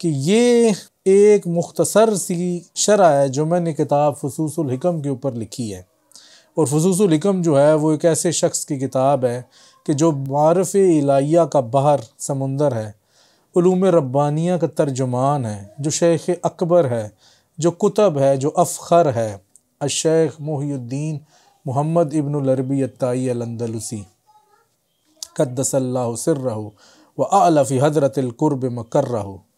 कि ये एक मुख्तसर सी शरह है जो मैंने किताब फसूसुलहकम के ऊपर लिखी है और फसूसुलहकम जो है वो एक ऐसे शख्स की किताब है कि जो मारफ़ इलाहिया का बाहर समंदर है ूम रब्बानिया का तर्जुमान है जो शेख अकबर है जो कुतब है जो अफ़र है अशेख मुहीद्दीन मोहम्मद इबन लरबी अताई अलंदलुसी कदसल्ला सिर रहो व आलफ़ी हजरतलकुरब मकर रहो